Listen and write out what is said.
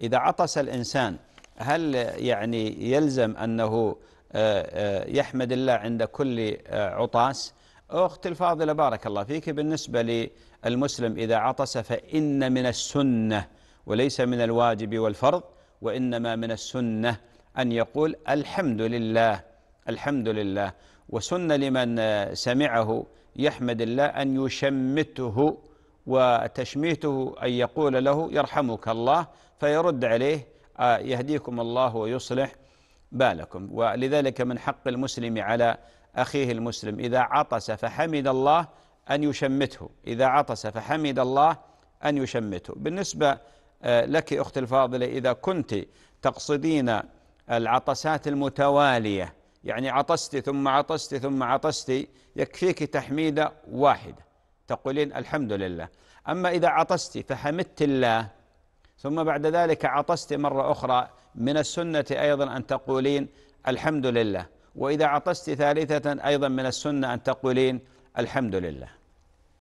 إذا عطس الإنسان هل يعني يلزم أنه آه، آه، يحمد الله عند كل آه، عطاس أخت الفاضلة بارك الله فيك بالنسبة للمسلم إذا عطس فإن من السنة وليس من الواجب والفرض وإنما من السنة أن يقول الحمد لله الحمد لله وسن لمن سمعه يحمد الله أن يشمته وتشميته أن يقول له يرحمك الله فيرد عليه آه، يهديكم الله ويصلح بالكم ولذلك من حق المسلم على أخيه المسلم إذا عطس فحمد الله أن يشمته إذا عطس فحمد الله أن يشمته بالنسبة آه، لك أختي الفاضلة إذا كنت تقصدين العطسات المتوالية يعني عطست ثم عطست ثم عطست يكفيك تحميدة واحدة تقولين الحمد لله أما إذا عطست فحمدت الله ثم بعد ذلك عطست مرة أخرى من السنة أيضا أن تقولين الحمد لله وإذا عطست ثالثة أيضا من السنة أن تقولين الحمد لله